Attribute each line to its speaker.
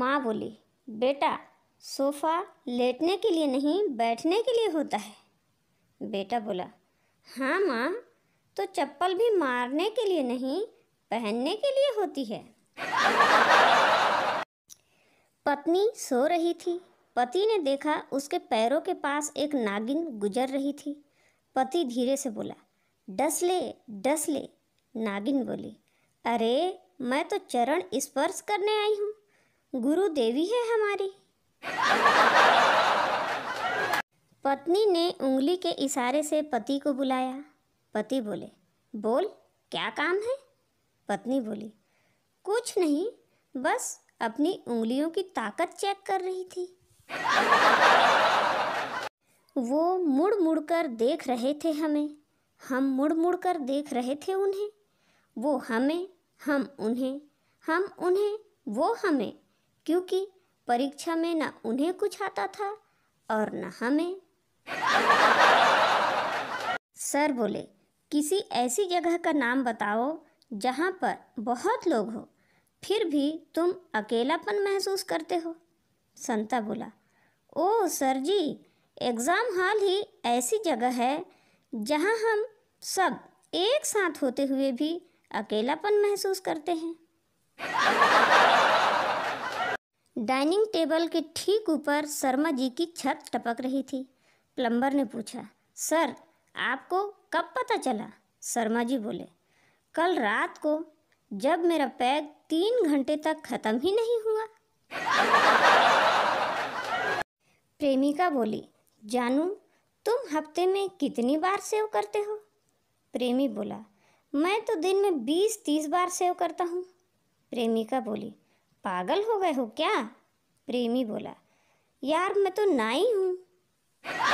Speaker 1: माँ बोली बेटा सोफ़ा लेटने के लिए नहीं बैठने के लिए होता है बेटा बोला हाँ माँ तो चप्पल भी मारने के लिए नहीं पहनने के लिए होती है पत्नी सो रही थी पति ने देखा उसके पैरों के पास एक नागिन गुजर रही थी पति धीरे से बोला डस ले डस ले नागिन बोली अरे मैं तो चरण स्पर्श करने आई हूँ गुरु देवी है हमारी पत्नी ने उंगली के इशारे से पति को बुलाया पति बोले बोल क्या काम है पत्नी बोली कुछ नहीं बस अपनी उंगलियों की ताकत चेक कर रही थी वो मुड़ मुड़ कर देख रहे थे हमें हम मुड़ मुड़ कर देख रहे थे उन्हें वो हमें हम उन्हें हम उन्हें वो हमें क्योंकि परीक्षा में ना उन्हें कुछ आता था और न हमें सर बोले किसी ऐसी जगह का नाम बताओ जहाँ पर बहुत लोग हो फिर भी तुम अकेलापन महसूस करते हो संता बोला ओ सर जी एग्ज़ाम हॉल ही ऐसी जगह है जहाँ हम सब एक साथ होते हुए भी अकेलापन महसूस करते हैं डाइनिंग टेबल के ठीक ऊपर शर्मा जी की छत टपक रही थी प्लम्बर ने पूछा सर आपको कब पता चला शर्मा जी बोले कल रात को जब मेरा पैग तीन घंटे तक खत्म ही नहीं हुआ प्रेमिका बोली जानू तुम हफ्ते में कितनी बार सेव करते हो प्रेमी बोला मैं तो दिन में बीस तीस बार सेव करता हूँ प्रेमिका बोली पागल हो गए हो क्या प्रेमी बोला यार मैं तो ना ही हूँ